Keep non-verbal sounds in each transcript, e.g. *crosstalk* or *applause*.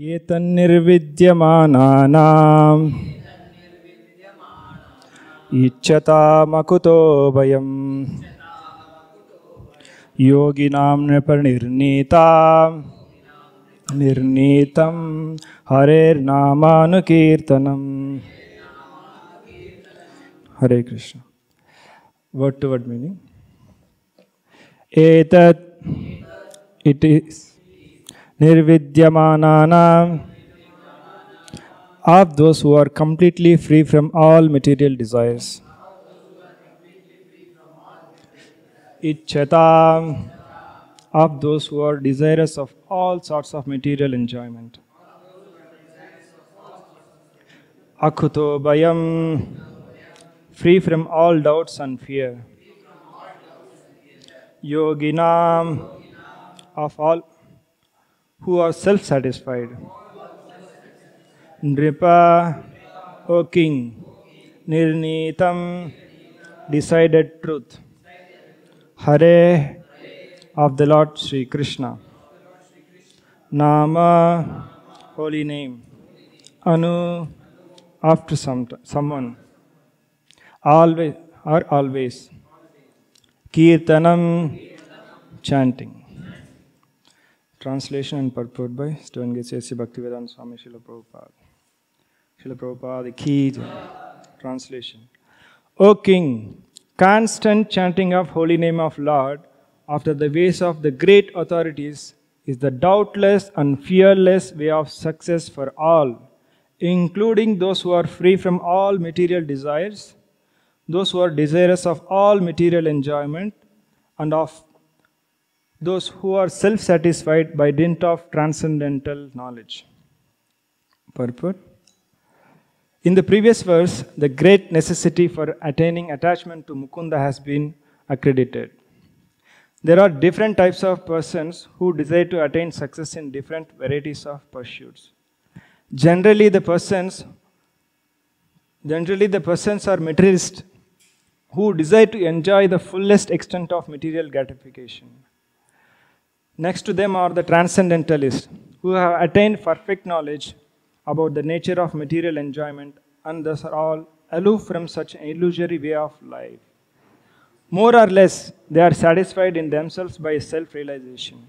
ये तन्निर्विद्यमानानाम् इच्छतामकुतो भयं योगिनां नृपनिर्णीतां निर्णीतं हरेर्नामानुकीर्तनं Hare Krishna word to word meaning एतत् it is nirvidyamana of those who are completely free from all material desires. Ichchata of those who are desirous of all sorts of material enjoyment. Akuto Bayam free from all doubts and fear. Yoginam of all who are self satisfied. Nripa, O King, Nirnitam, decided truth. Hare of the Lord Sri Krishna. Nama, holy name. Anu, after some, someone. Always, or always. Kirtanam, chanting. Translation and purport by Stern Gesesi Bhaktivedanta Swami Srila Prabhupada. Srila Prabhupada, the key translation. O King, constant chanting of holy name of Lord after the ways of the great authorities is the doubtless and fearless way of success for all, including those who are free from all material desires, those who are desirous of all material enjoyment, and of those who are self satisfied by dint of transcendental knowledge. Purport In the previous verse, the great necessity for attaining attachment to Mukunda has been accredited. There are different types of persons who desire to attain success in different varieties of pursuits. Generally, the persons generally the persons are materialists who desire to enjoy the fullest extent of material gratification. Next to them are the transcendentalists, who have attained perfect knowledge about the nature of material enjoyment and thus are all aloof from such an illusory way of life. More or less, they are satisfied in themselves by self realization.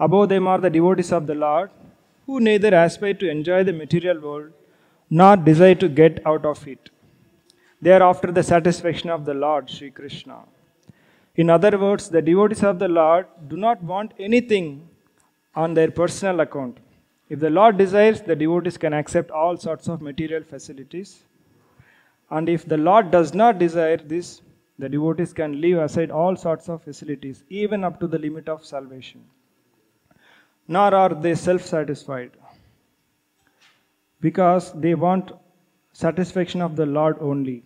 Above them are the devotees of the Lord, who neither aspire to enjoy the material world nor desire to get out of it. They are after the satisfaction of the Lord, Sri Krishna. In other words, the devotees of the Lord do not want anything on their personal account. If the Lord desires, the devotees can accept all sorts of material facilities. And if the Lord does not desire this, the devotees can leave aside all sorts of facilities, even up to the limit of salvation. Nor are they self satisfied, because they want satisfaction of the Lord only.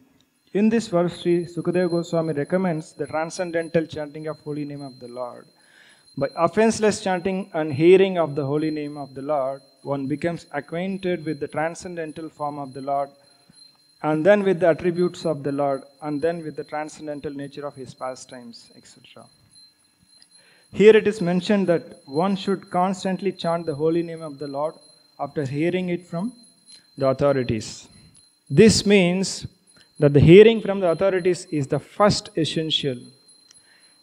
In this verse, Sri Sukadeva Goswami recommends the transcendental chanting of holy name of the Lord. By offenseless chanting and hearing of the holy name of the Lord, one becomes acquainted with the transcendental form of the Lord, and then with the attributes of the Lord, and then with the transcendental nature of his pastimes, etc. Here it is mentioned that one should constantly chant the holy name of the Lord after hearing it from the authorities. This means that the hearing from the authorities is the first essential.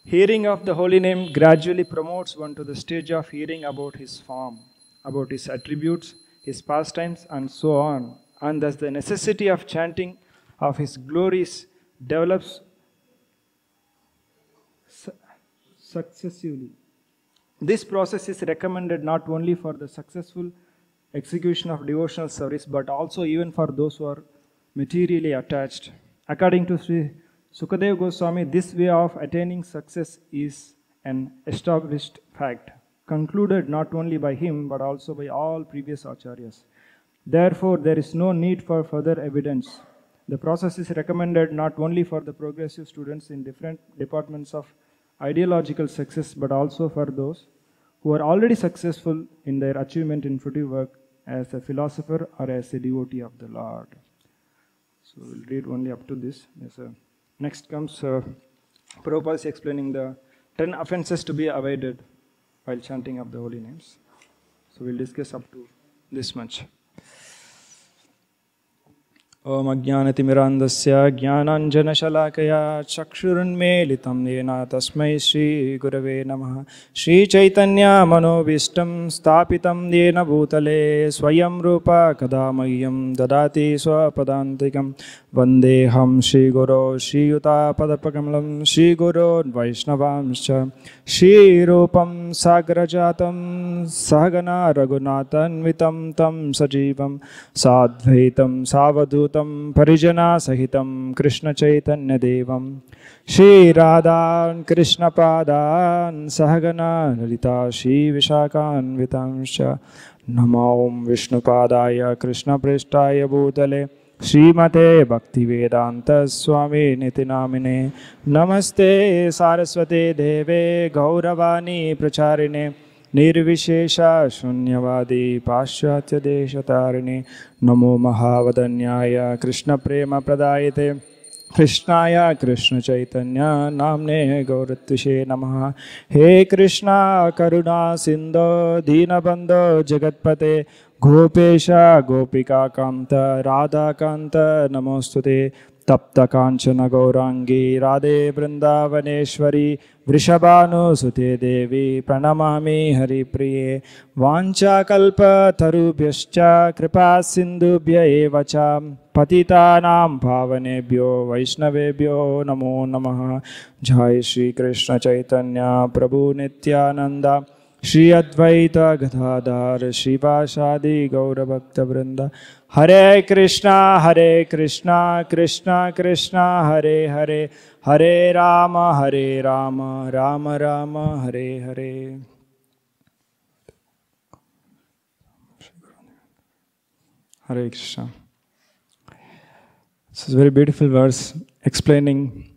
Hearing of the holy name gradually promotes one to the stage of hearing about his form, about his attributes, his pastimes, and so on. And thus, the necessity of chanting of his glories develops su- successively. This process is recommended not only for the successful execution of devotional service, but also even for those who are materially attached. According to Sri Sukadev Goswami, this way of attaining success is an established fact, concluded not only by him but also by all previous acharyas. Therefore, there is no need for further evidence. The process is recommended not only for the progressive students in different departments of ideological success but also for those who are already successful in their achievement in fruitive work as a philosopher or as a devotee of the Lord. So we'll read only up to this. Yes, Next comes uh, Prabhupada is explaining the 10 offenses to be avoided while chanting of the holy names. So we'll discuss up to this much. Om अज्ञानतिमिरान्धस्य ज्ञानाञ्जनशलाकया चक्षुरुन्मीलितं येन तस्मै श्रीगुरवे नमः श्रीचैतन्यामनोभीष्टं स्थापितं येन भूतले स्वयं रूप कदा मह्यं ददाति स्वपदान्तिकं वन्देऽहं श्रीगुरो श्रीयुतापदपकमलं श्रीगुरोर्वैष्णवांश्च श्रीरूपं सागरजातं सहगना रघुनाथान्वितं तं सजीवं साद्वैतं सावधूत सुतं परिजनासहितं कृष्णचैतन्यदेवं श्रीराधान् कृष्णपादान् सहगना ललिता श्रीविशाखान्वितांश्च नमों विष्णुपादाय कृष्णपृष्ठाय भूतले श्रीमते भक्तिवेदान्तस्वामी निति नमस्ते सारस्वते देवे गौरवाणी प्रचारिणे निर्विशेष शून्यवादी पाश्चात्य नमो महावदन्याय कृष्ण प्रेम प्रदायते कृष्णाय कृष्णचैतन्या नाम्ने गौरत्विषे नमः हे कृष्णा करुणा सिन्धो दीनबन्धो जगत्पते गोपेश गोपिकाकान्त राधाकान्त नमोऽस्तु ते तप्तकाञ्चनगौराङ्गी राधे वृन्दावनेश्वरी वृषभानुसुते देवी प्रणमा हरिप्रिये वाञ्छाकल्पतरुभ्यश्च कृपासिन्धुभ्य एव पतितानां पावनेभ्यो वैष्णवेभ्यो नमो नमः जय श्रीकृष्णचैतन्य प्रभुनित्यानन्द श्री अद्वैत गदाधर श्रीवासादि गौरभक्तवृन्द Hare Krishna, Hare Krishna, Krishna Krishna, Hare Hare, Hare Rama, Hare Rama, Rama Rama, Hare Hare. Hare Krishna. This is a very beautiful verse explaining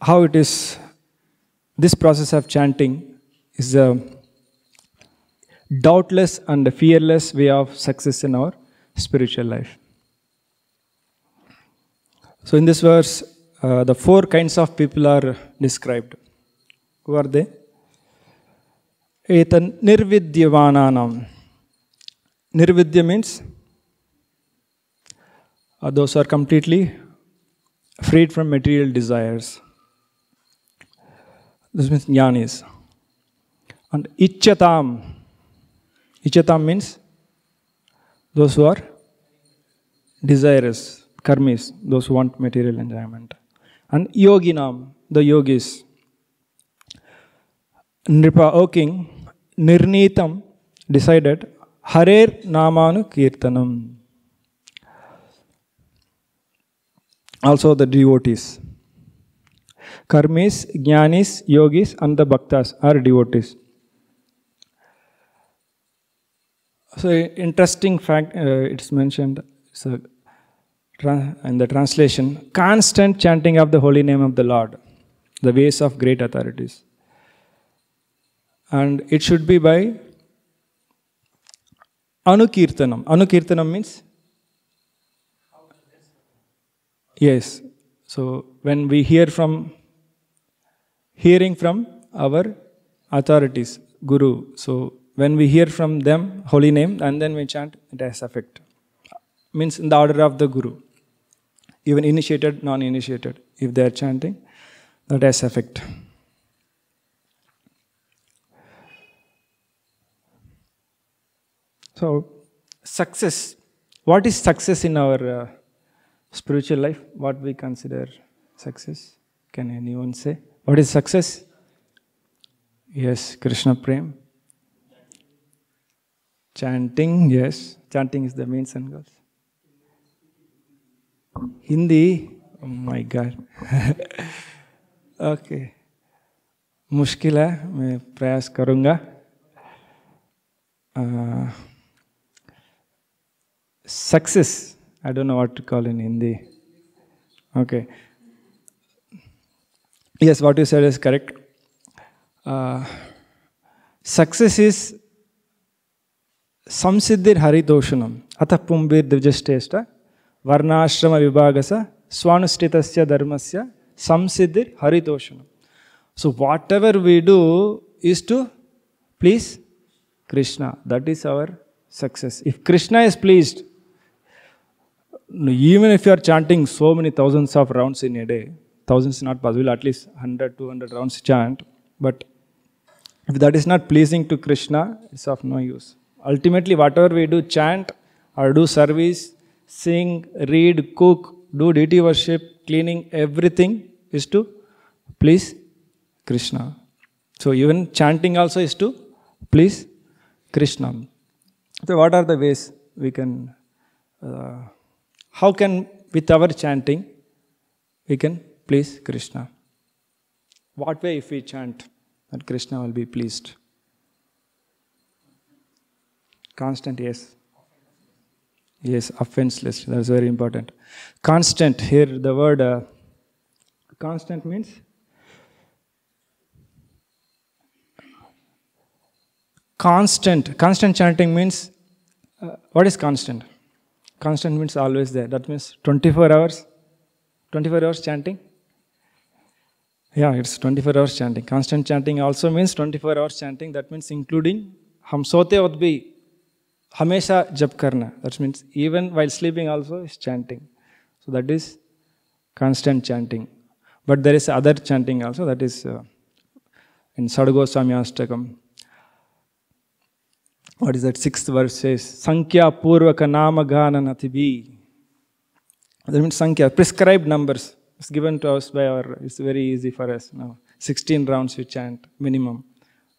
how it is this process of chanting is the doubtless and fearless way of success in our spiritual life. So, in this verse, uh, the four kinds of people are described. Who are they? Etan nirvidyavananam. Nirvidya means uh, those who are completely freed from material desires. This means jnanis. And ichatam Ichata means those who are desirous, karmis, those who want material enjoyment. And yoginam, the yogis. Nripa, O king, nirnitam decided Harer Namanu Kirtanam. Also the devotees. Karmis, Jnanis, Yogis, and the Bhaktas are devotees. So interesting fact uh, it's mentioned so in the translation constant chanting of the holy name of the Lord the ways of great authorities and it should be by anukirtanam anukirtanam means yes so when we hear from hearing from our authorities guru so when we hear from them holy name and then we chant, it has effect. Means in the order of the Guru. Even initiated, non initiated, if they are chanting, that has effect. So, success. What is success in our uh, spiritual life? What we consider success? Can anyone say? What is success? Yes, Krishna prema. Chanting yes chanting is the main sun girls Hindi my god okay मुश्किल है मैं प्रयास करूँगा success I don't know what to call in Hindi okay yes what you said is correct success is संसिद्धिर हरिदोषणम अतः पुंबीर्दिवजश्रेष्ठ वर्णाश्रम विभाग स स्वानुष्ठित धर्म से संसिद्धिर हरिदोषणम so whatever we do is to please Krishna that is our success if Krishna is pleased even if you are chanting so many thousands of rounds in a day, thousands is not possible, at least 100, 200 rounds chant. But if that is not pleasing to Krishna, it's of no Ultimately, whatever we do, chant or do service, sing, read, cook, do deity worship, cleaning, everything is to please Krishna. So even chanting also is to please Krishna. So what are the ways we can, uh, how can with our chanting we can please Krishna? What way if we chant that Krishna will be pleased? Constant, yes. Yes, offenseless. That's very important. Constant, here the word uh, constant means constant. Constant chanting means uh, what is constant? Constant means always there. That means 24 hours. 24 hours chanting. Yeah, it's 24 hours chanting. Constant chanting also means 24 hours chanting. That means including Hamesha जप karna. That means even while sleeping also is chanting. So that is constant chanting. But there is other chanting also, that is uh, in Sargoswami Ashtakam. What is that? Sixth verse says, Sankhya Purvaka Nama Gana That means Sankhya, prescribed numbers. It's given to us by our, it's very easy for us now. 16 rounds we chant minimum,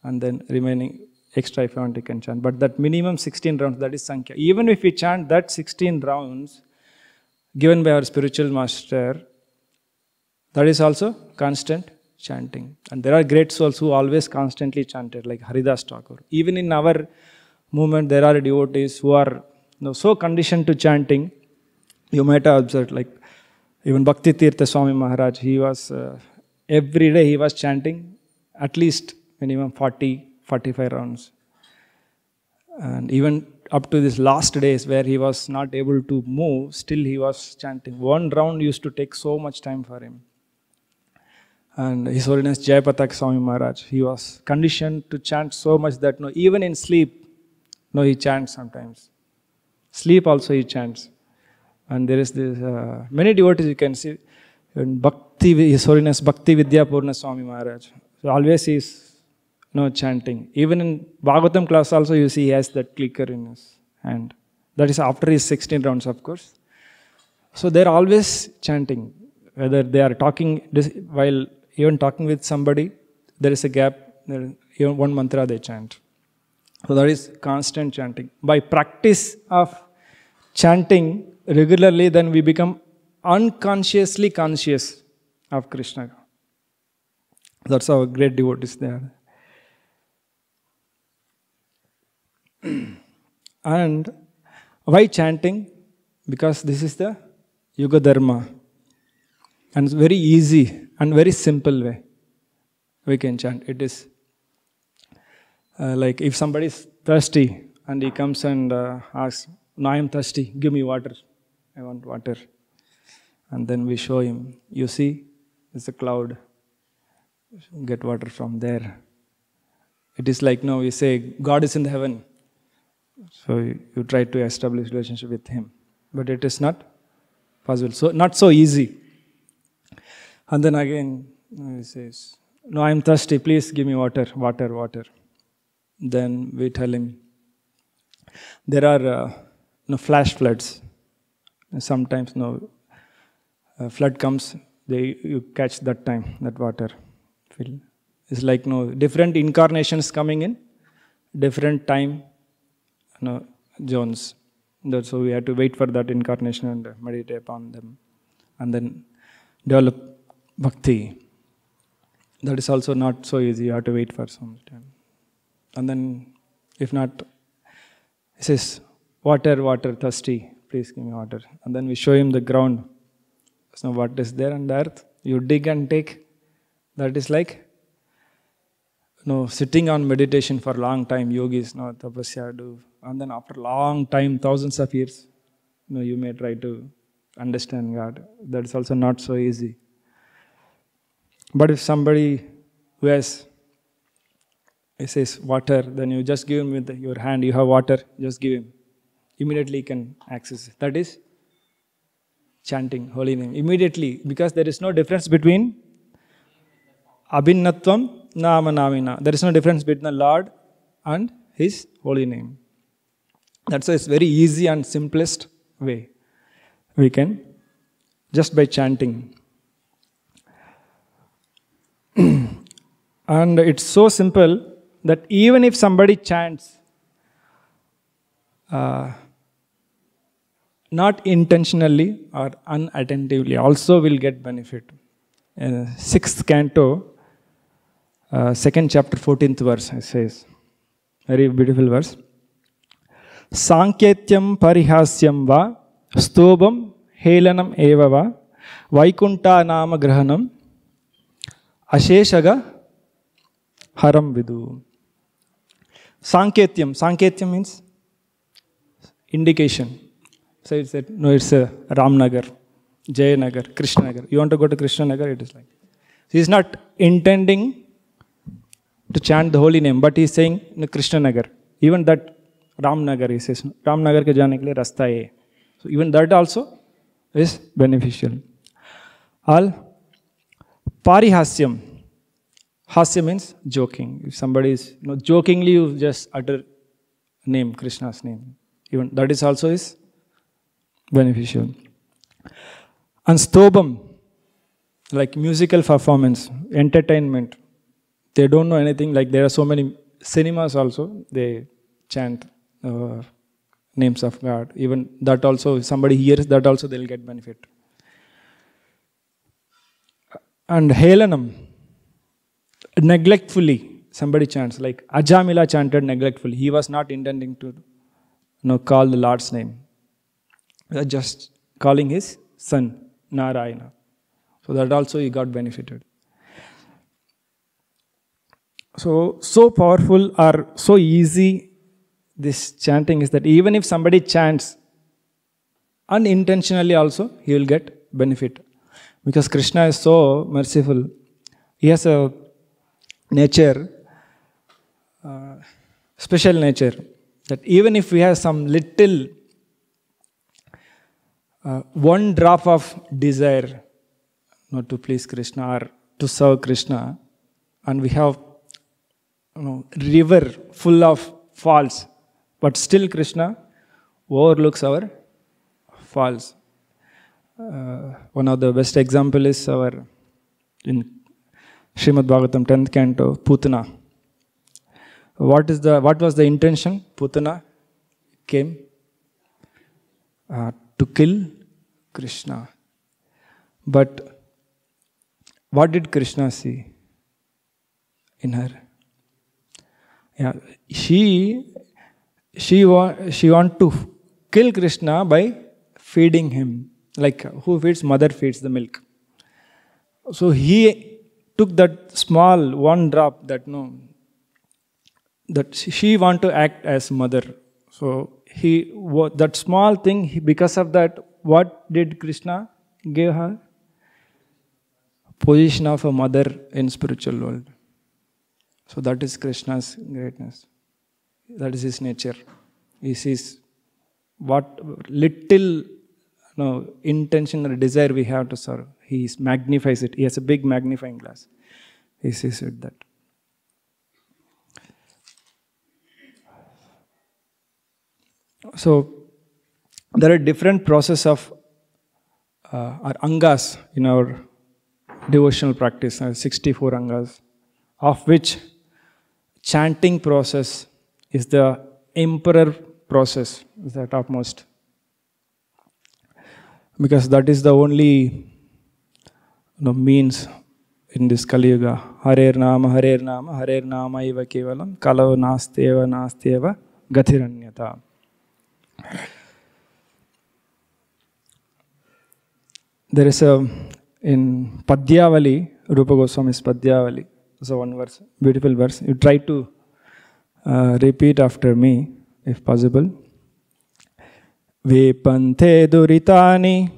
and then remaining extra if you want to can chant. But that minimum 16 rounds, that is Sankhya. Even if we chant that 16 rounds given by our spiritual master, that is also constant chanting. And there are great souls who always constantly chanted, like Haridas Thakur. Even in our movement, there are devotees who are you know, so conditioned to chanting. You might have observed, like even Bhakti Tirtha Swami Maharaj, he was uh, every day he was chanting at least minimum 40 45 rounds. And even up to these last days where he was not able to move, still he was chanting. One round used to take so much time for him. And His Holiness Jayapatak Swami Maharaj, he was conditioned to chant so much that no, even in sleep, no, he chants sometimes. Sleep also he chants. And there is this, uh, many devotees you can see, in Bhakti, His Holiness Bhakti Vidya Purna Swami Maharaj. So always he is no chanting. Even in Bhagavatam class also you see he has that clicker in his hand. That is after his 16 rounds, of course. So they're always chanting. Whether they are talking, while even talking with somebody, there is a gap. even one mantra they chant. So that is constant chanting. By practice of chanting regularly, then we become unconsciously conscious of Krishna. That's how great devotees they are. And why chanting? Because this is the Yoga Dharma. And it's very easy and very simple way we can chant. It is uh, like if somebody is thirsty and he comes and uh, asks, No, I am thirsty, give me water. I want water. And then we show him, You see, it's a cloud. Get water from there. It is like now we say, God is in heaven. So you, try to establish relationship with him, but it is not possible. So not so easy. And then again he says, "No, I am thirsty. Please give me water, water, water." Then we tell him, "There are uh, no flash floods. Sometimes no flood comes. They you catch that time that water. It's like no different incarnations coming in, different time." know, Jones. so we had to wait for that incarnation and meditate upon them and then develop bhakti. That is also not so easy, you have to wait for some time. And then, if not, he says, Water, water, thirsty, please give me water. And then we show him the ground. So, what is there on the earth? You dig and take. That is like you know, sitting on meditation for a long time, yogis, you know, tapasya do and then after long time, thousands of years, you know, you may try to understand God. That's also not so easy. But if somebody who has, he says, water, then you just give him with your hand, you have water, just give him. Immediately he can access That is chanting holy name. Immediately, because there is no difference between Naama Namina. There is no difference between the Lord and His holy name. That's why it's very easy and simplest way. We can just by chanting. *clears throat* and it's so simple that even if somebody chants, uh, not intentionally or unattentively, also will get benefit. sixth canto, uh, second chapter, 14th verse, it says, very beautiful verse. సాంకేత్యం పరిహాస్యం వా స్థూపం హేళనం ఏవ వా వైకుంఠనామగ్రహణం అశేషగా హరం విదు సాంకేత్యం సాంకేత్యం means indication so it's at no it's Ramnagar Jayanagar Krishnanagar you want go to Krishnanagar it is like is not intending to chant the holy name but is saying Krishnanagar even that Ramnagar, he says, Ramnagar ke jaane ke liye rasta hai. So even that also is beneficial. Al parihasyam. Hasya means joking. If somebody is you know, jokingly, you just utter name, Krishna's name. Even that is also is beneficial. And stobam, like musical performance, entertainment. They don't know anything. Like there are so many cinemas also. They chant uh, names of God. Even that also, if somebody hears that also, they'll get benefit. And Helanam, neglectfully, somebody chants, like Ajamila chanted neglectfully. He was not intending to you know, call the Lord's name, just calling his son, Narayana. So that also he got benefited. So, so powerful or so easy this chanting is that even if somebody chants unintentionally also, he will get benefit. Because Krishna is so merciful. He has a nature, uh, special nature, that even if we have some little uh, one drop of desire not to please krishna or to serve krishna and we have you know river full of faults but still, Krishna overlooks our faults. Uh, one of the best example is our in Srimad Bhagavatam 10th canto, Putana. What is the what was the intention? Putana came uh, to kill Krishna. But what did Krishna see in her? Yeah, she she, wa- she want to kill Krishna by feeding him. Like who feeds? Mother feeds the milk. So he took that small one drop that no, that she want to act as mother. So he that small thing because of that what did Krishna give her? Position of a mother in spiritual world. So that is Krishna's greatness. That is his nature. He sees what little intention or desire we have to serve. He magnifies it. He has a big magnifying glass. He sees it that. So there are different process of uh, our angas in our devotional practice, uh, 64 angas, of which chanting process is the emperor process, is the topmost. Because that is the only you know, means in this Kali Yuga. Harer Nama, Harer Nama, Harer Nama Iva Kevalam, Kalav Nasteva, Nasteva, Gathiranyata. There is a, in Padyavali, Rupa Goswami's Padyavali, so one verse, beautiful verse. You try to Uh, repeat after me, if possible. Vipante duritani,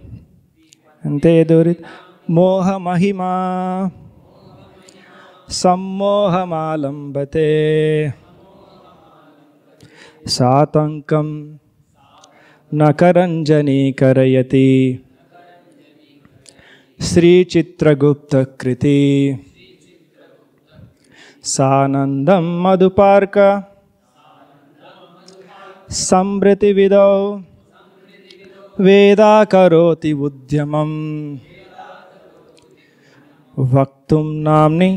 ante durit, moha mahima, sammoha malambate, satankam, nakaranjani karayati, श्रीचित्रगुप्तकृति सानन्दं मधुपार्क संवृत्तिविदौ वेदा करोति उद्यमम् वक्तुं नाम्नि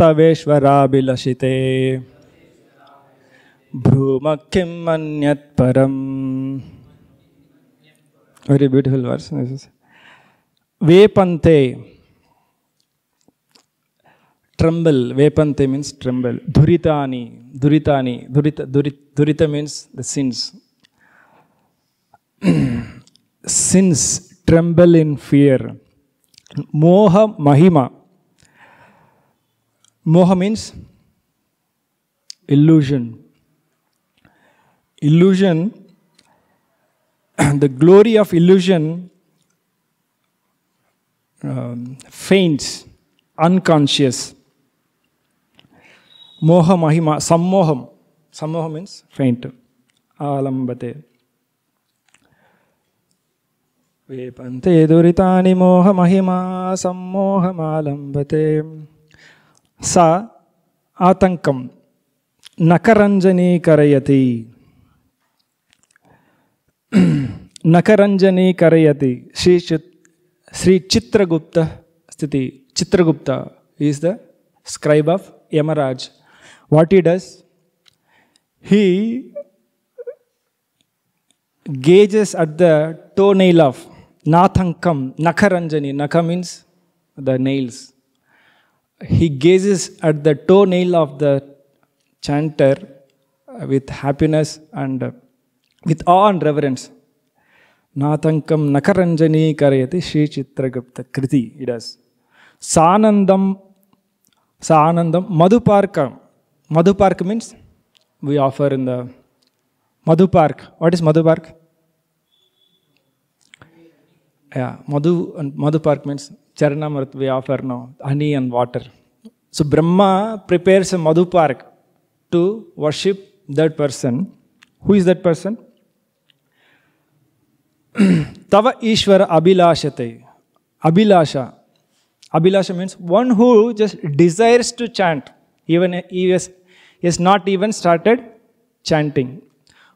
तवेश्वराभिलषिते भ्रूमखिं मन्यत्परम् वेरी ब्यूटिफुल वर्स वेपंते Tremble, vepante means tremble. Duritani, duritani, durita, durit, durita means the sins. *clears throat* sins tremble in fear. Moha mahima. Moha means illusion. Illusion, *clears throat* the glory of illusion um, faints, unconscious. moha mahima sammoham sammoham means faint alambate वेपन्ते दुरितानि मोहमहिमा सम्मोहमालम्बते सा आतङ्कं नकरञ्जनीकरयति नकरञ्जनीकरयति श्रीचित् श्रीचित्रगुप्त स्थिति Chitragupta is the scribe of Yamraj What he does? He gauges at the toenail of Nathankam, Nakaranjani. Naka means the nails. He gazes at the toenail of the chanter with happiness and with awe and reverence. నాతంకం నకరంజనీకరయతి kriti. He does. Saanandam, saanandam మధుపార్కం Madhu Park means we offer in the Madhu Park. What is Madhu Park? Yeah, Madhu and Madhu Park means Charanamrit we offer now, honey and water. So Brahma prepares a Madhu Park to worship that person. Who is that person? *clears throat* Tava Ishvara Abhilashate. Abhilasha. Abhilasha means one who just desires to chant. Even he is he has not even started chanting.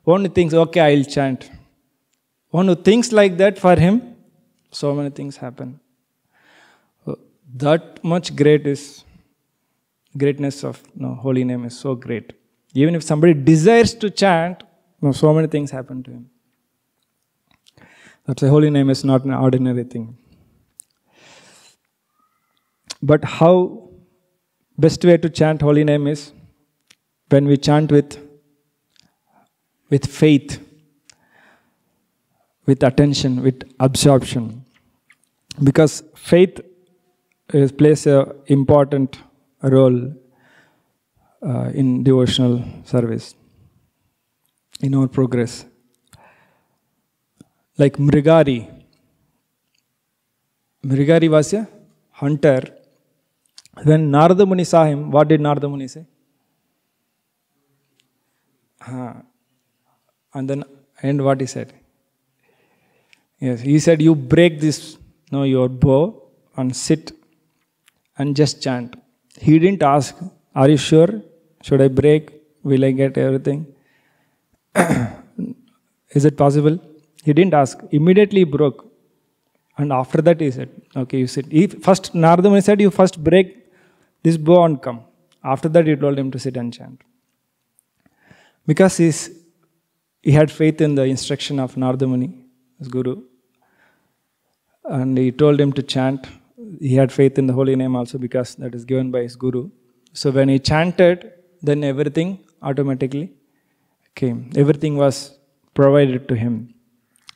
One who thinks, okay, I'll chant. One who thinks like that for him, so many things happen. That much great is greatness of no, holy name is so great. Even if somebody desires to chant, no, so many things happen to him. That's why holy name is not an ordinary thing. But how best way to chant holy name is when we chant with, with faith, with attention, with absorption. Because faith is, plays an important role uh, in devotional service, in our progress. Like Mrigari. Mrigari was a hunter. When Narada Muni saw him, what did Narada Muni say? Uh, and then, and what he said? Yes, he said, you break this, no, your bow and sit and just chant. He didn't ask, are you sure? Should I break? Will I get everything? *coughs* Is it possible? He didn't ask. Immediately he broke. And after that he said, okay, you sit. He first, Narada said, you first break this bow and come. After that he told him to sit and chant. Because he's, he had faith in the instruction of Nardamuni, his guru, and he told him to chant. He had faith in the holy name also because that is given by his guru. So when he chanted, then everything automatically came. Everything was provided to him.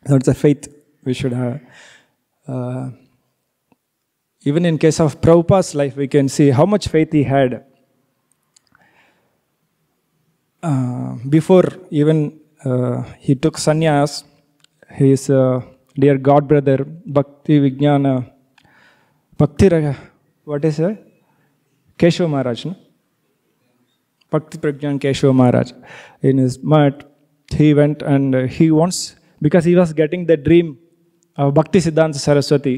That's a faith we should have. Uh, even in case of Prabhupada's life, we can see how much faith he had. Uh, before even uh, he took sannyas, his uh, dear god brother Bhakti Vijnana, Bhakti Raga, what is it? Keshava Maharaj, no? Bhakti Prajnan Keshava Maharaj. In his mat, he went and he wants, because he was getting the dream of Bhakti Siddhanta Saraswati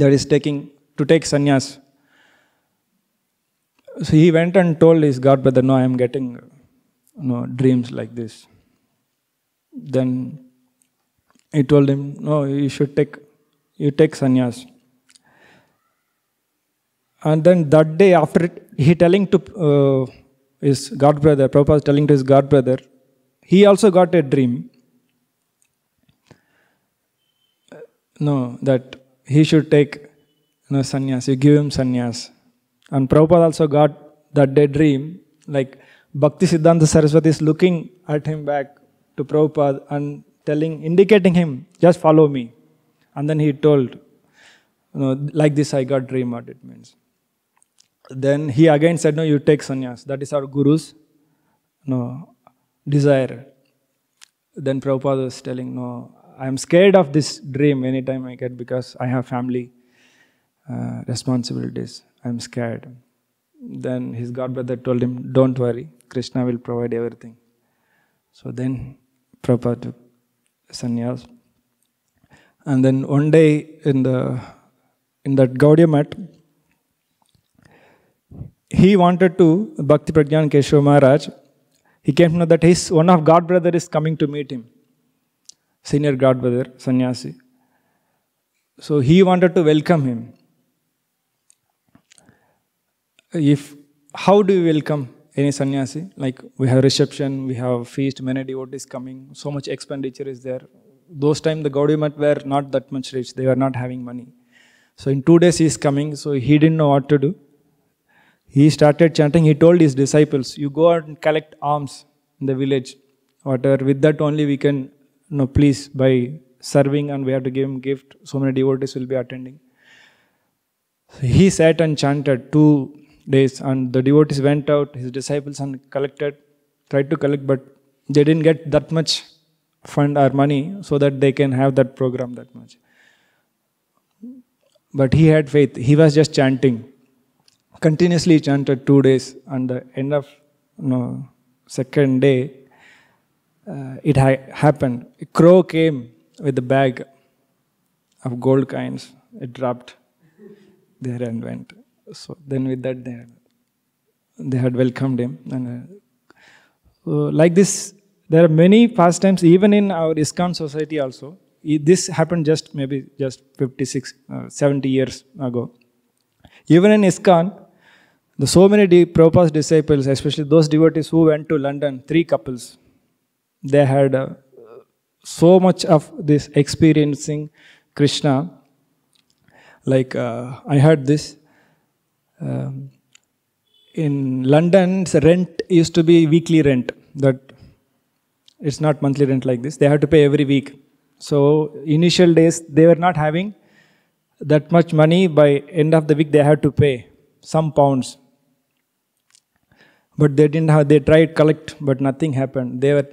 that is taking, to take sannyas. So he went and told his god brother, no, I am getting you know, dreams like this. Then he told him, no, you should take, you take sannyas. And then that day after it, he telling to uh, his god brother, Prabhupada telling to his god brother, he also got a dream. Uh, no, that he should take you know, sannyas, you give him sannyas. And Prabhupada also got that day dream, like Bhakti Siddhanta Saraswati is looking at him back to Prabhupada and telling, indicating him, just follow me. And then he told, you know, like this I got dream what it means. Then he again said, no, you take sannyas. That is our guru's you know, desire. Then Prabhupada was telling, no, I'm scared of this dream anytime I get because I have family uh, responsibilities. I'm scared. Then his godbrother told him, Don't worry, Krishna will provide everything. So then Prabhupada took sannyas. And then one day in the in that Gaudiya mat, he wanted to, Bhakti Pragyan Keshav Maharaj, he came to know that his one of God brother is coming to meet him. Senior God brother, sannyasi. So he wanted to welcome him. If how do you welcome any sannyasi, like we have reception, we have feast, many devotees coming, so much expenditure is there. Those time the Gaudiya Mat were not that much rich, they were not having money. So in two days he is coming, so he didn't know what to do. He started chanting, he told his disciples, you go out and collect alms in the village, whatever, with that only we can, you know, please, by serving and we have to give him gift, so many devotees will be attending. So he sat and chanted two days. And the devotees went out, his disciples, and collected, tried to collect, but they didn't get that much fund or money so that they can have that program that much. But he had faith. He was just chanting. Continuously chanted two days. And the end of no, second day, uh, it ha- happened. A crow came with a bag of gold coins. It dropped there and went. So then with that, they, they had welcomed him. And uh, like this, there are many pastimes, even in our ISKCON society also. This happened just maybe just 56, uh, 70 years ago. Even in ISKCON, the so many de- Prabhupada's disciples, especially those devotees who went to London, three couples, they had uh, so much of this experiencing Krishna. Like uh, I heard this, um, in London, rent used to be weekly rent, that it's not monthly rent like this. They have to pay every week. So initial days they were not having that much money. By end of the week they had to pay some pounds. But they didn't have. They tried collect, but nothing happened. They were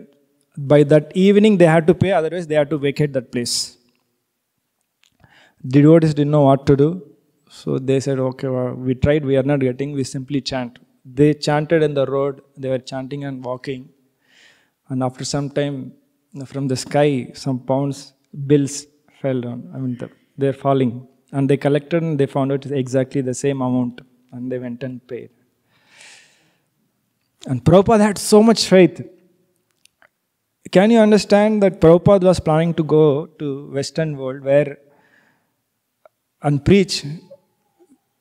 by that evening they had to pay. Otherwise they had to vacate that place. The devotees didn't know what to do. So they said, okay, well, we tried, we are not getting, we simply chant. They chanted in the road, they were chanting and walking. And after some time, from the sky, some pounds, bills fell down. I mean, they're falling. And they collected and they found out exactly the same amount. And they went and paid. And Prabhupada had so much faith. Can you understand that Prabhupada was planning to go to Western world where and preach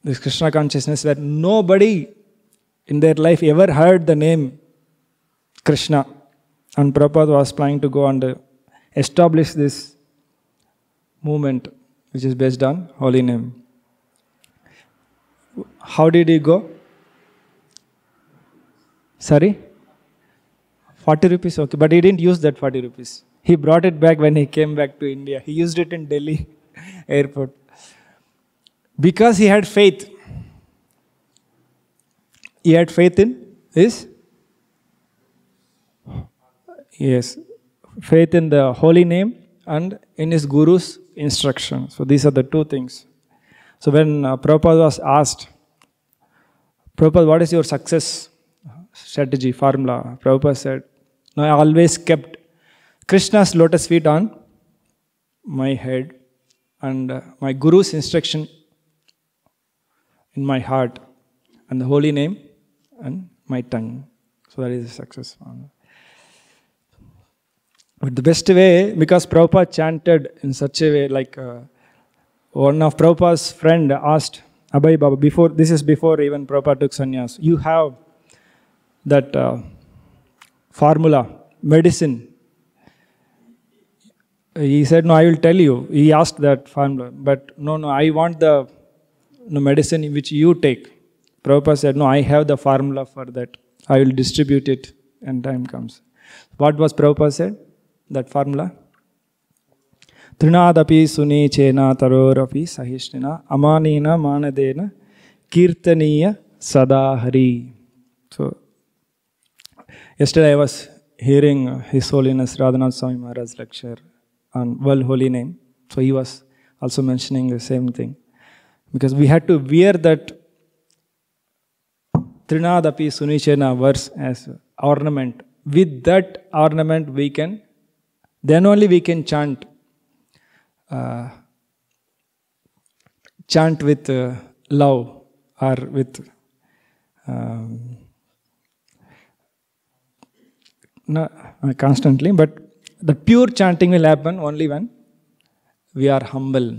this Krishna consciousness that nobody in their life ever heard the name Krishna. And Prabhupada was planning to go and establish this movement which is based on holy name. How did he go? Sorry? 40 rupees, okay. But he didn't use that 40 rupees. He brought it back when he came back to India. He used it in Delhi *laughs* airport. Because he had faith. He had faith in this. yes, faith in the holy name and in his guru's instruction. So these are the two things. So when uh, Prabhupada was asked, Prabhupada, what is your success strategy, formula? Prabhupada said, No, I always kept Krishna's lotus feet on my head and uh, my guru's instruction in my heart and the holy name and my tongue. So that is a success. But the best way, because Prabhupada chanted in such a way, like uh, one of Prabhupada's friend asked Abhay Baba, before, this is before even Prabhupada took sannyas, you have that uh, formula, medicine. He said, no, I will tell you. He asked that formula, but no, no, I want the no medicine which you take. Prabhupada said, No, I have the formula for that. I will distribute it and time comes. What was Prabhupada said? That formula? तृणादपि सुनीचेन तरोरपि सहिष्णुना अमानेन amanina कीर्तनीय सदा Hari So, yesterday i was hearing uh, his holiness radhanath swami Maharaj's lecture on world holy name so he was also mentioning the same thing because we had to wear that Trinadapi Sunichena verse as ornament. With that ornament, we can, then only we can chant, uh, chant with uh, love or with. Um, no, uh, constantly, but the pure chanting will happen only when we are humble.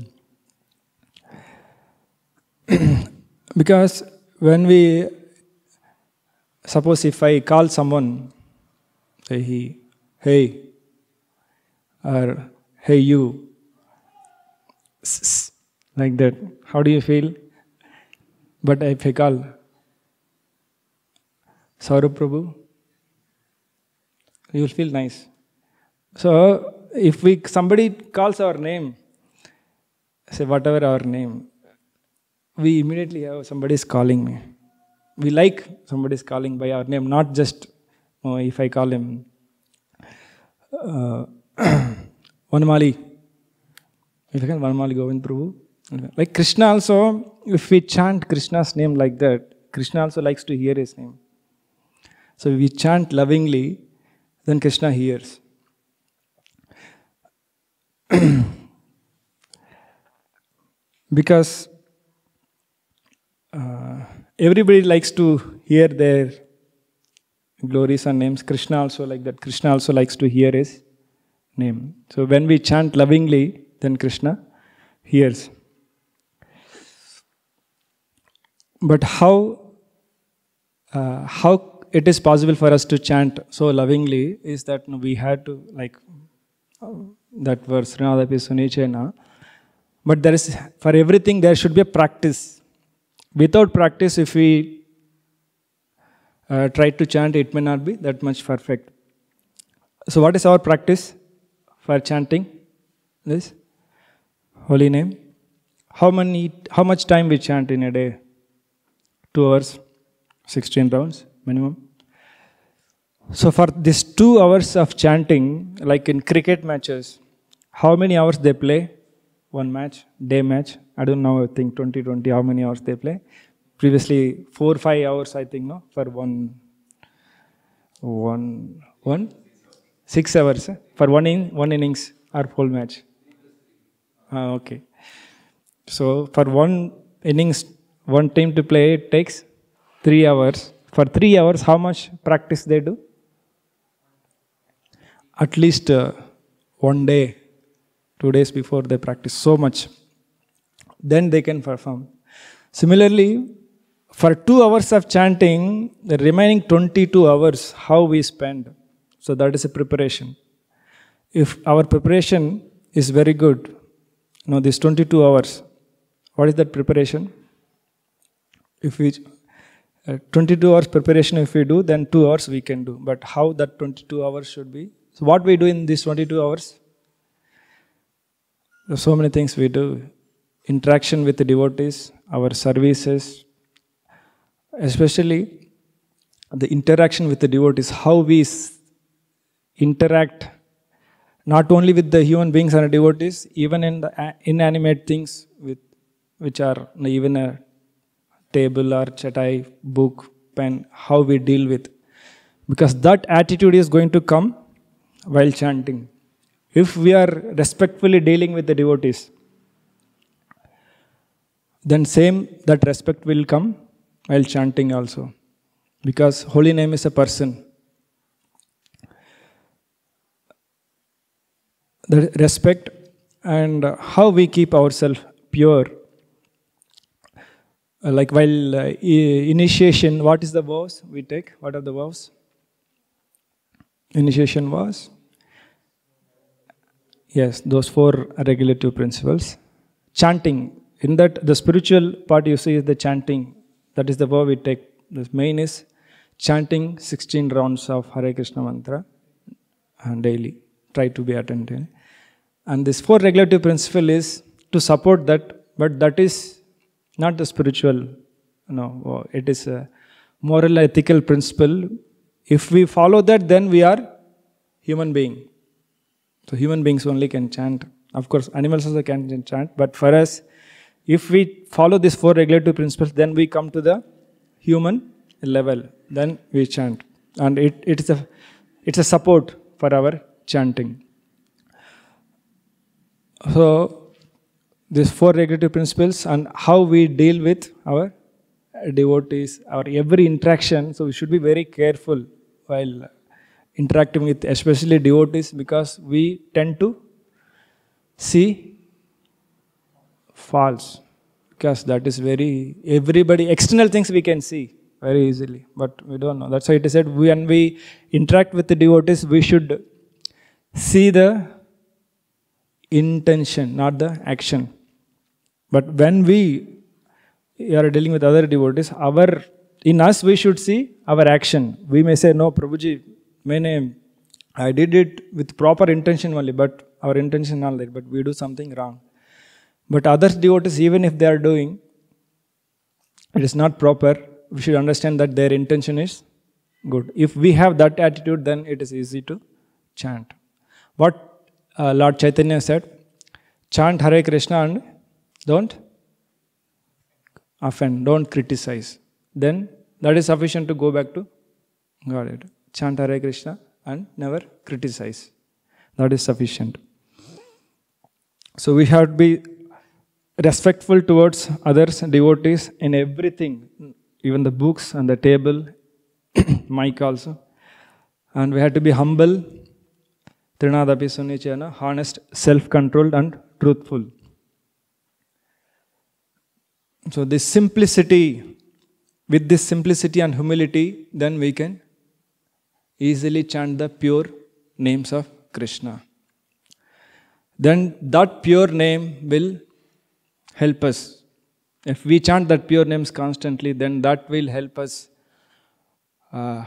Because when we, suppose if I call someone, say he, hey, or hey you, like that, how do you feel? But if I call, Saurabh Prabhu, you will feel nice. So if we somebody calls our name, say whatever our name, we immediately have somebody's calling me. We like somebody's calling by our name, not just oh, if I call him uh, *clears throat* Vanamali. If I can Vanamali Govind Prabhu. Like Krishna also, if we chant Krishna's name like that, Krishna also likes to hear his name. So we chant lovingly, then Krishna hears. *clears throat* because uh, everybody likes to hear their glories and names. Krishna also like that. Krishna also likes to hear his name. So when we chant lovingly, then Krishna hears. But how uh, how it is possible for us to chant so lovingly is that we had to like uh, that verse Srinadapi Sunichena. But there is for everything there should be a practice without practice, if we uh, try to chant, it may not be that much perfect. So, what is our practice for chanting this holy name? How many? How much time we chant in a day? Two hours, sixteen rounds minimum. So, for this two hours of chanting, like in cricket matches, how many hours they play? One match, day match, I don't know, I think 20, 20, how many hours they play. Previously, four, five hours, I think, no, for one, one, one, six hours eh? for one in one innings or full match. Ah, okay. So for one innings, one team to play it takes three hours. For three hours, how much practice they do? At least uh, one day, two days before they practice so much then they can perform. Similarly, for two hours of chanting, the remaining 22 hours, how we spend. So that is a preparation. If our preparation is very good, you know, these 22 hours, what is that preparation? If we, uh, 22 hours preparation if we do, then 2 hours we can do. But how that 22 hours should be? So what we do in these 22 hours? are so many things we do interaction with the devotees, our services, especially the interaction with the devotees, how we interact not only with the human beings and devotees, even in the inanimate things with, which are even a table or chatai, book, pen, how we deal with. Because that attitude is going to come while chanting. If we are respectfully dealing with the devotees, then same that respect will come while chanting also because holy name is a person the respect and how we keep ourselves pure uh, like while uh, initiation what is the vows we take what are the vows initiation vows yes those four regulative principles chanting in that, the spiritual part you see is the chanting. That is the verb we take. The main is chanting 16 rounds of Hare Krishna mantra and uh, daily. Try to be attentive. And this four regulative principle is to support that, but that is not the spiritual. No, it is a moral ethical principle. If we follow that, then we are human being. So human beings only can chant. Of course, animals also can chant, but for us, if we follow these four regulative principles, then we come to the human level. Then we chant. And it, it is a, it's a support for our chanting. So, these four regulative principles and how we deal with our devotees, our every interaction. So, we should be very careful while interacting with especially devotees because we tend to see false because that is very everybody external things we can see very easily but we don't know that's why it is said when we interact with the devotees we should see the intention not the action but when we are dealing with other devotees our in us we should see our action we may say no prabhuji I did it with proper intention only, but our intention not there, but we do something wrong. But other devotees, even if they are doing, it is not proper. We should understand that their intention is good. If we have that attitude, then it is easy to chant. What uh, Lord Chaitanya said chant Hare Krishna and don't offend, don't criticize. Then that is sufficient to go back to Godhead. Chant Hare Krishna and never criticize. That is sufficient. So we have to be respectful towards others, devotees, in everything, even the books and the table, *clears throat* mic also. And we had to be humble, Trinadapi Sunichena, honest, self controlled, and truthful. So, this simplicity, with this simplicity and humility, then we can easily chant the pure names of Krishna. Then that pure name will help us. If we chant that pure names constantly, then that will help us uh,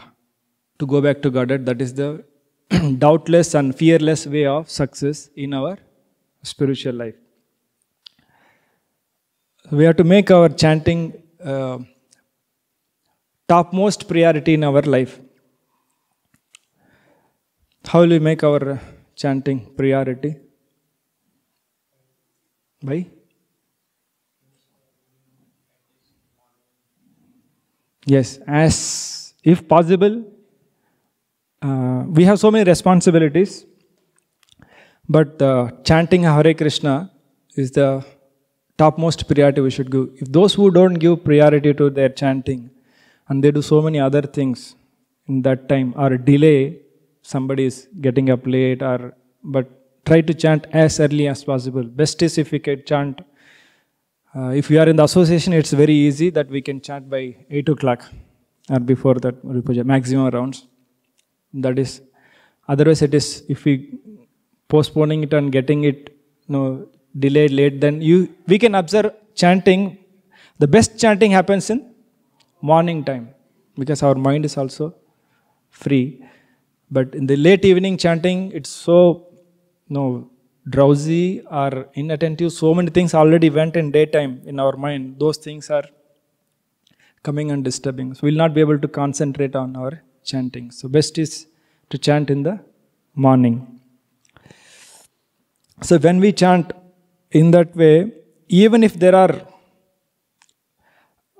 to go back to Godhead. That is the *clears throat* doubtless and fearless way of success in our spiritual life. We have to make our chanting uh, topmost priority in our life. How will we make our chanting priority? By Yes, as if possible, uh, we have so many responsibilities, but uh, chanting Hare Krishna is the topmost priority we should give. If those who don't give priority to their chanting and they do so many other things in that time or delay, somebody is getting up late or but try to chant as early as possible. Best is if we can chant uh, if you are in the association, it's very easy that we can chat by 8 o'clock or before that maximum rounds. That is, otherwise it is, if we postponing it and getting it you know, delayed late, then you we can observe chanting. The best chanting happens in morning time because our mind is also free. But in the late evening chanting, it's so you no know, drowsy or inattentive. So many things already went in daytime in our mind. Those things are coming and disturbing. So we'll not be able to concentrate on our chanting. So best is to chant in the morning. So when we chant in that way, even if there are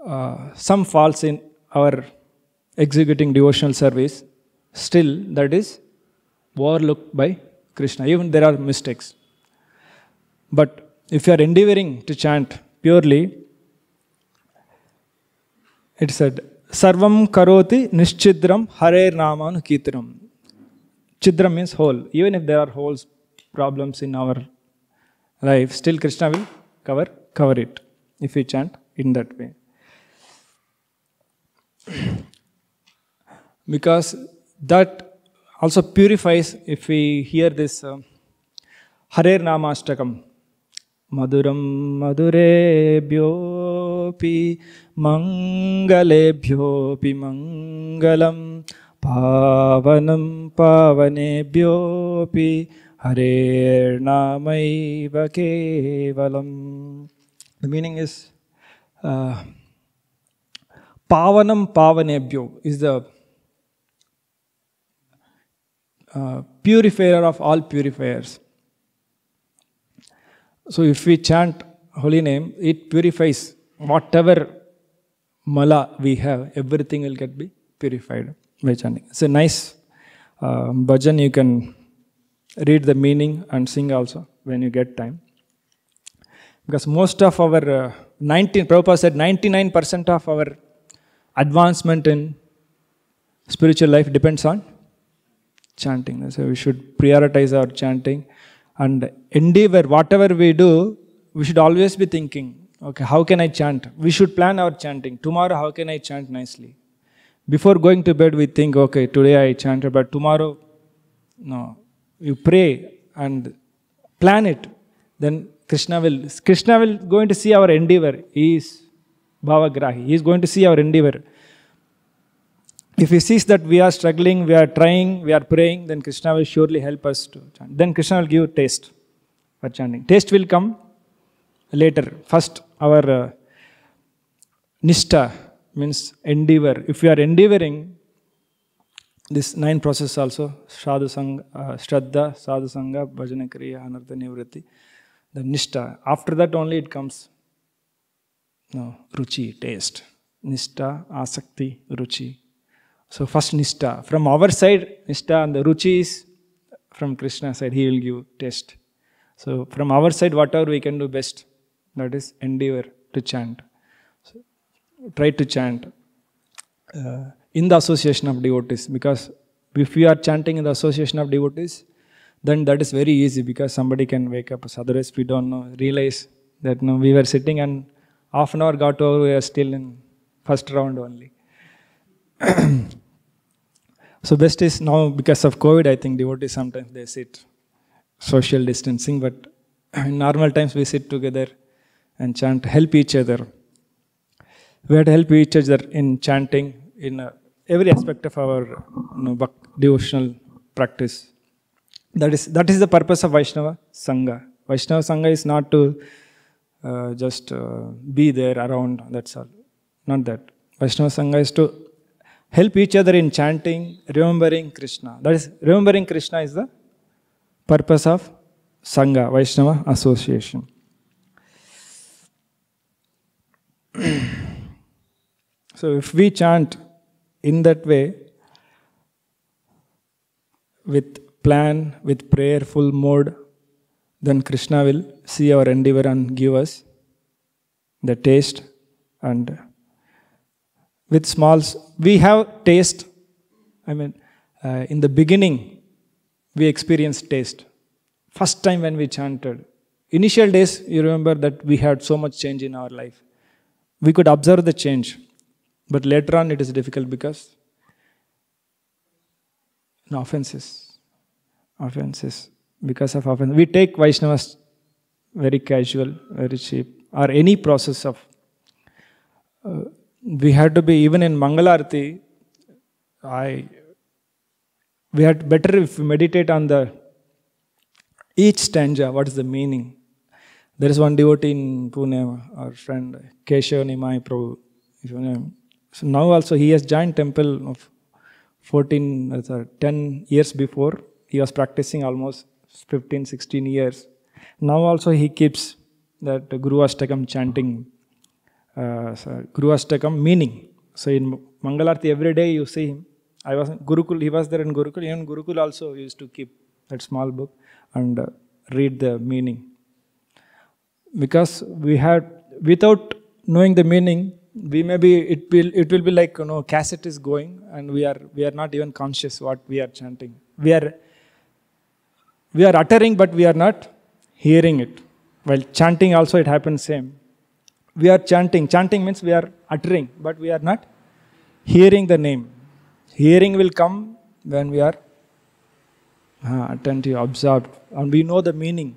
uh, some faults in our executing devotional service, still that is overlooked by Krishna, even there are mistakes. But if you are endeavoring to chant purely, it said, Sarvam karoti nishchidram hare namanu kitiram. Chidram means whole. Even if there are holes, problems in our life, still Krishna will cover, cover it if we chant in that way. *clears throat* because that also purifies if we hear this Harer uh, Namashtakam. Maduram madure bhyopi mangale bhyopi mangalam pavanam pavane bhyopi harer namai kevalam. The meaning is uh, pavanam pavane bhyo is the purifier of all purifiers. So if we chant holy name, it purifies whatever mala we have, everything will get be purified by chanting. It's a nice uh, bhajan, you can read the meaning and sing also when you get time. Because most of our, uh, 19, Prabhupada said 99% of our advancement in spiritual life depends on chanting. So we should prioritize our chanting and endeavor, whatever we do, we should always be thinking, okay, how can I chant? We should plan our chanting. Tomorrow, how can I chant nicely? Before going to bed, we think, okay, today I chanted, but tomorrow, no. You pray and plan it. Then Krishna will, Krishna will going to see our endeavor. He is Bhavagrahi. He is going to see our endeavor. If he sees that we are struggling, we are trying, we are praying, then Krishna will surely help us to chant. Then Krishna will give taste for chanting. Taste will come later. First, our uh, means endeavor. If we are endeavoring, this nine process also sadhu sangha, uh, shraddha, sadhu sangha, bhajana kriya, anartha nivritti, the nista. After that only it comes. No, ruchi, taste. Nista, asakti, ruchi, so first nista From our side, nista and the Ruchi is from Krishna side, he will give test. So from our side, whatever we can do best, that is endeavor to chant. So, try to chant uh, in the association of devotees because if we are chanting in the association of devotees, then that is very easy because somebody can wake up. Otherwise, we don't know, realize that no, we were sitting and half an hour got over, we are still in first round only. *clears throat* so best is now because of COVID, I think devotees sometimes they sit social distancing, but *clears throat* in normal times we sit together and chant, help each other. We had to help each other in chanting in uh, every aspect of our you know, devotional practice. That is that is the purpose of Vaishnava Sangha. Vaishnava Sangha is not to uh, just uh, be there around. That's all. Not that. Vaishnava Sangha is to help each other in chanting, remembering Krishna. That is, remembering Krishna is the purpose of Sangha, Vaishnava association. so, if we chant in that way, with plan, with prayerful mode, then Krishna will see our endeavor and give us the taste and with small we have taste i mean uh, in the beginning we experienced taste first time when we chanted initial days you remember that we had so much change in our life we could observe the change but later on it is difficult because no, offenses offenses because of offense we take vaishnavas very casual very cheap or any process of uh, we had to be even in Mangalarti, I we had better if we meditate on the each stanza, what is the meaning. There is one devotee in Pune, our friend Keshav Nimai Prabhu. If you know. So now also he has joined temple of 14, uh, 10 years before. He was practicing almost 15, 16 years. Now also he keeps that Guru Ashtakam chanting uh, Gruastakam meaning. So in Mangalarti every day you see him. I was in Gurukul, he was there in Gurukul. Even Gurukul also used to keep that small book and uh, read the meaning. Because we had, without knowing the meaning, we may be, it will, it will be like, you know, cassette is going and we are, we are not even conscious what we are chanting. We are, we are uttering but we are not hearing it. While chanting also it happens same we are chanting. Chanting means we are uttering, but we are not hearing the name. Hearing will come when we are uh, attentive, absorbed, and we know the meaning.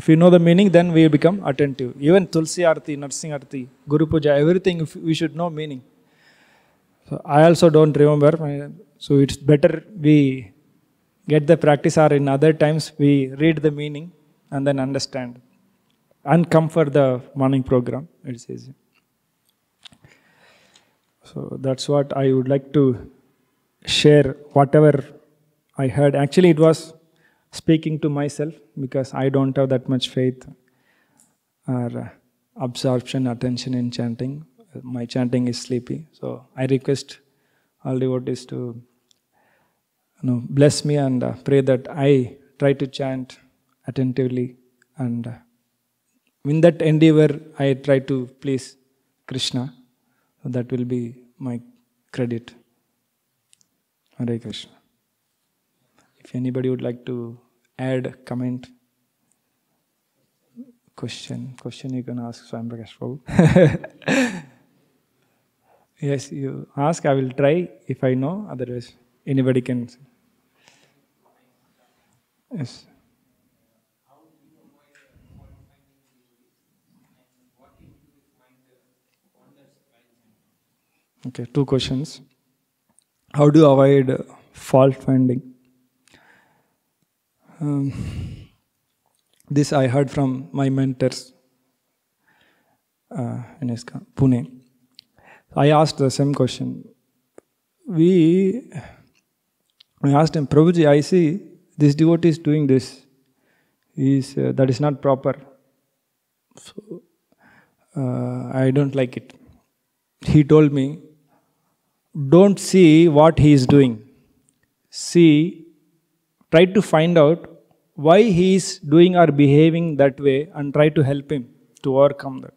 If we know the meaning, then we become attentive. Even Tulsi Arati, Narsing Arati, Guru Puja, everything we should know meaning. So I also don't remember, so it's better we get the practice, or in other times we read the meaning and then understand and come for the morning program, it says. So that's what I would like to share, whatever I heard. Actually, it was speaking to myself because I don't have that much faith or absorption, attention in chanting. My chanting is sleepy. So I request all devotees to you know, bless me and uh, pray that I try to chant attentively and uh, in that endeavor, I try to please Krishna. So that will be my credit. Hare Krishna. If anybody would like to add, comment, question, question you can ask Swami Prakash Prabhu. *laughs* yes, you ask, I will try if I know, otherwise, anybody can. Yes. Okay, two questions. How do you avoid fault finding? Um, this I heard from my mentors uh, in Iska, Pune. I asked the same question. We, I asked him, Prabhuji, I see this devotee is doing this. Is uh, that is not proper. So uh, I don't like it. He told me don't see what he is doing. See, try to find out why he is doing or behaving that way and try to help him to overcome that.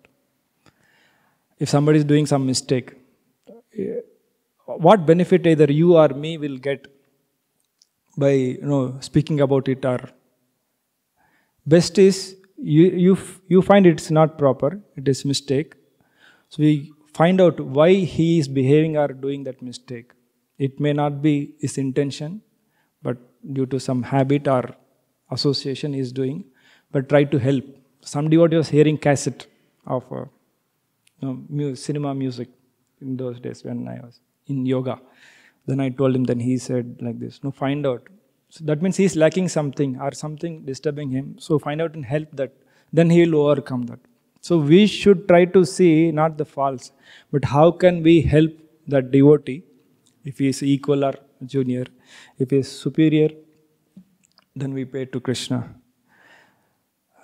If somebody is doing some mistake, what benefit either you or me will get by you know speaking about it or best is you you you find it's not proper it is mistake so we find out why he is behaving or doing that mistake. It may not be his intention, but due to some habit or association he is doing, but try to help. Some devotee was hearing cassette of uh, you know, cinema music in those days when I was in yoga. Then I told him, then he said like this, no, find out. So that means he is lacking something or something disturbing him. So find out and help that. Then he will overcome that. So we should try to see not the faults, but how can we help that devotee if he is equal or junior, if he is superior, then we pay to Krishna.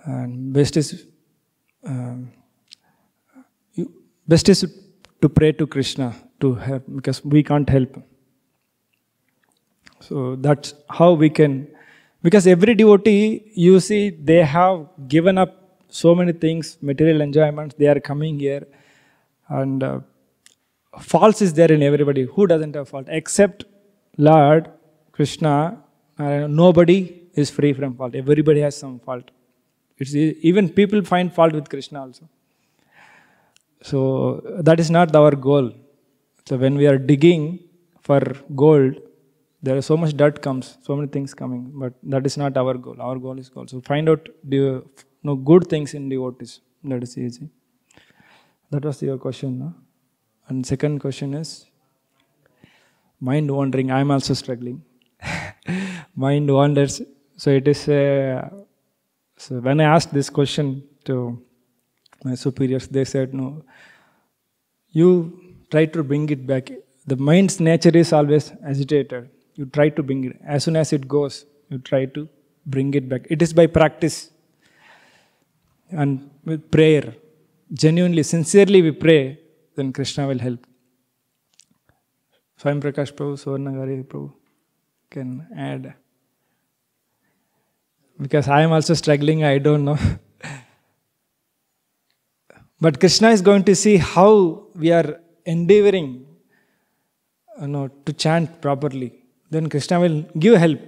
And best is um, best is to pray to Krishna to help because we can't help. So that's how we can because every devotee you see they have given up so many things, material enjoyments, they are coming here. And uh, faults is there in everybody. Who doesn't have fault? Except Lord Krishna, uh, nobody is free from fault. Everybody has some fault. It's, even people find fault with Krishna also. So that is not our goal. So when we are digging for gold, there is so much dirt comes, so many things coming, but that is not our goal. Our goal is gold. So find out, no good things in devotees. That is easy. That was your question. No? And second question is mind wandering. I am also struggling. *laughs* mind wanders. So it is. A, uh, so when I asked this question to my superiors, they said, "No, you try to bring it back. The mind's nature is always agitated. You try to bring it. As soon as it goes, you try to bring it back. It is by practice and with prayer, genuinely, sincerely we pray, then Krishna will help. Swami Prakash Prabhu, Swarnagari Prabhu can add. Because I am also struggling, I don't know. *laughs* but Krishna is going to see how we are endeavoring you know, to chant properly. Then Krishna will give help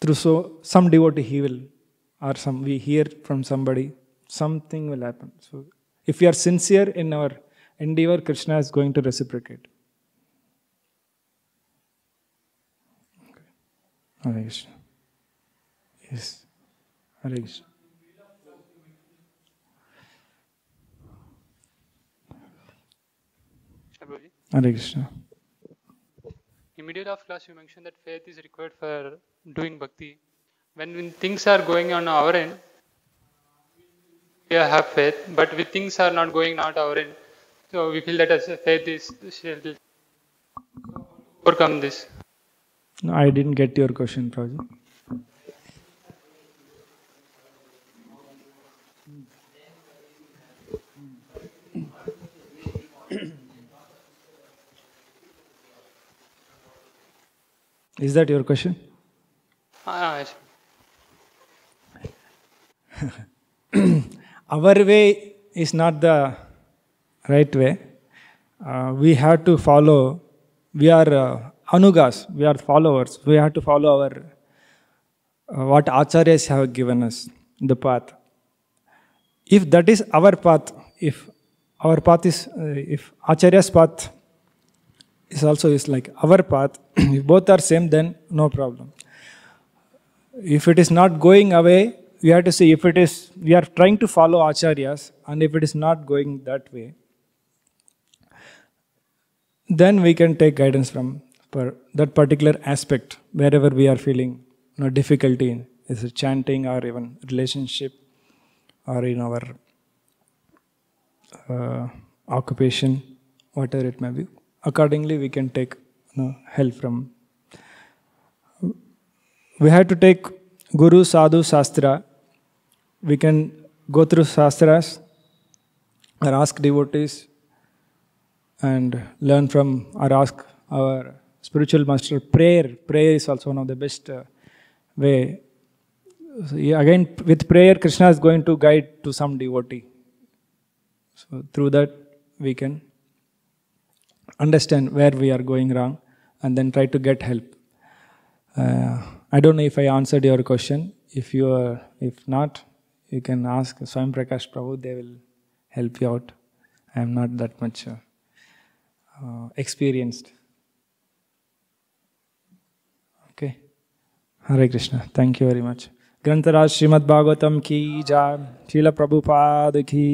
through so some devotee he will or some we hear from somebody something will happen so if we are sincere in our endeavor krishna is going to reciprocate okay. Hare Krishna. Yes. Hare Krishna. Hare Krishna. class, you mentioned that faith is required for doing bhakti when, when things are going on our end, we have faith, but when things are not going out our end, so we feel that as faith is shielded. Overcome this. No, I didn't get your question, Prajit. Is that your question? Uh, *coughs* our way is not the right way. Uh, we have to follow, we are uh, anugas, we are followers, we have to follow our uh, what acharyas have given us, the path. If that is our path, if our path is, uh, if acharya's path is also is like our path, *coughs* if both are same, then no problem. If it is not going away, we have to see if it is, we are trying to follow acharyas, and if it is not going that way, then we can take guidance from per, that particular aspect, wherever we are feeling you know, difficulty in, is it chanting or even relationship or in our uh, occupation, whatever it may be. Accordingly, we can take you know, help from. We have to take Guru, Sadhu, Shastra we can go through sastras, or ask devotees and learn from or ask our spiritual master. Prayer, prayer is also one of the best uh, way. So, yeah, again, with prayer, Krishna is going to guide to some devotee. So through that, we can understand where we are going wrong and then try to get help. Uh, I don't know if I answered your question. If you are, if not, you can ask Swami Prakash Prabhu, they will help you out. I am not that much uh, uh experienced. Okay. Hare Krishna. Thank you very much. Grantaraj Srimad Bhagavatam ki jai. Srila Prabhupada ki